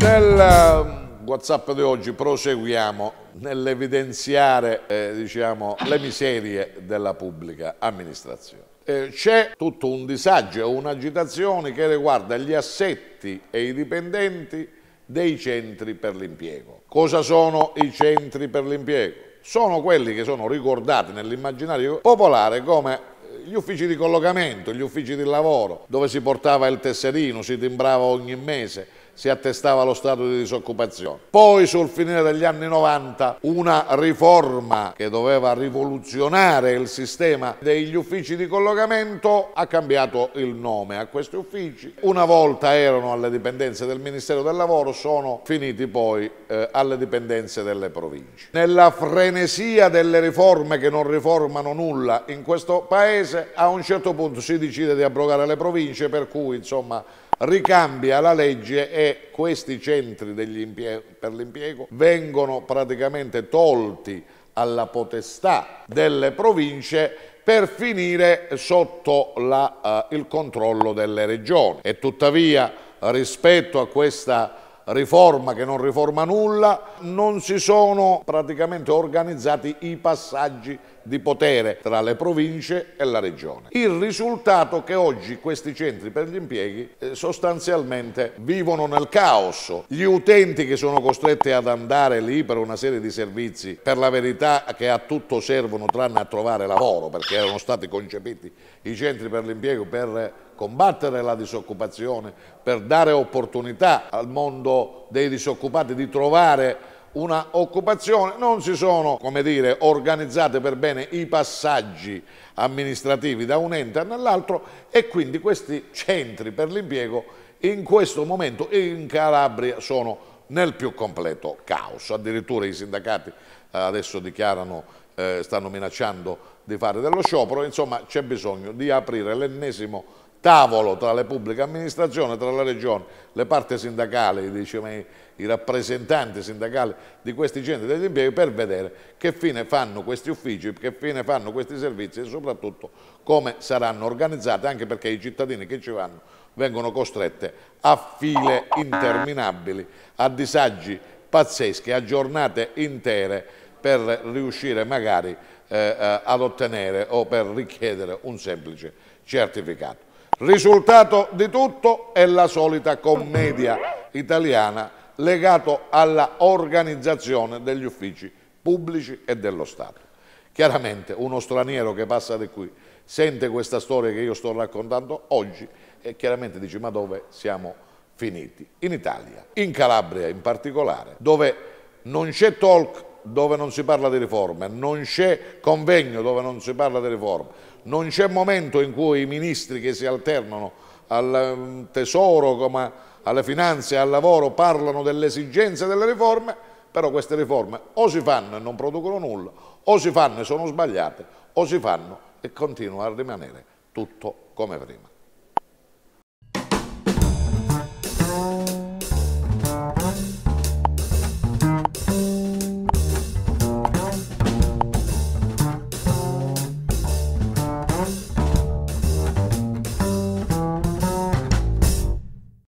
Nel ehm, WhatsApp di oggi proseguiamo nell'evidenziare eh, diciamo, le miserie della pubblica amministrazione. Eh, c'è tutto un disagio, un'agitazione che riguarda gli assetti e i dipendenti dei centri per l'impiego. Cosa sono i centri per l'impiego? Sono quelli che sono ricordati nell'immaginario popolare come eh, gli uffici di collocamento, gli uffici di lavoro, dove si portava il tesserino, si timbrava ogni mese, si attestava lo stato di disoccupazione. Poi sul finire degli anni 90 una riforma che doveva rivoluzionare il sistema degli uffici di collocamento ha cambiato il nome a questi uffici. Una volta erano alle dipendenze del Ministero del Lavoro, sono finiti poi eh, alle dipendenze delle province. Nella frenesia delle riforme che non riformano nulla in questo paese, a un certo punto si decide di abrogare le province per cui insomma ricambia la legge e questi centri per l'impiego vengono praticamente tolti alla potestà delle province per finire sotto la, uh, il controllo delle regioni. E tuttavia rispetto a questa riforma che non riforma nulla, non si sono praticamente organizzati i passaggi di potere tra le province e la regione. Il risultato è che oggi questi centri per gli impieghi eh, sostanzialmente vivono nel caos. Gli utenti che sono costretti ad andare lì per una serie di servizi, per la verità che a tutto servono tranne a trovare lavoro, perché erano stati concepiti i centri per l'impiego per combattere la disoccupazione, per dare opportunità al mondo dei disoccupati di trovare una occupazione, non si sono come dire, organizzate per bene i passaggi amministrativi da un ente all'altro e quindi questi centri per l'impiego in questo momento in Calabria sono nel più completo caos, addirittura i sindacati eh, adesso dichiarano, eh, stanno minacciando di fare dello sciopero, insomma c'è bisogno di aprire l'ennesimo tavolo tra le pubbliche amministrazioni, tra la regione, le parti sindacali, diciamo, i rappresentanti sindacali di questi centri degli impieghi per vedere che fine fanno questi uffici, che fine fanno questi servizi e soprattutto come saranno organizzati, anche perché i cittadini che ci vanno vengono costretti a file interminabili, a disagi pazzeschi, a giornate intere per riuscire magari eh, eh, ad ottenere o per richiedere un semplice certificato. Risultato di tutto è la solita commedia italiana legato alla organizzazione degli uffici pubblici e dello Stato. Chiaramente uno straniero che passa di qui sente questa storia che io sto raccontando oggi e chiaramente dice ma dove siamo finiti? In Italia, in Calabria in particolare, dove non c'è talk dove non si parla di riforme, non c'è convegno dove non si parla di riforme, non c'è momento in cui i ministri che si alternano al mm, tesoro, come alle finanze, al lavoro, parlano delle esigenze delle riforme, però queste riforme o si fanno e non producono nulla, o si fanno e sono sbagliate, o si fanno e continua a rimanere tutto come prima.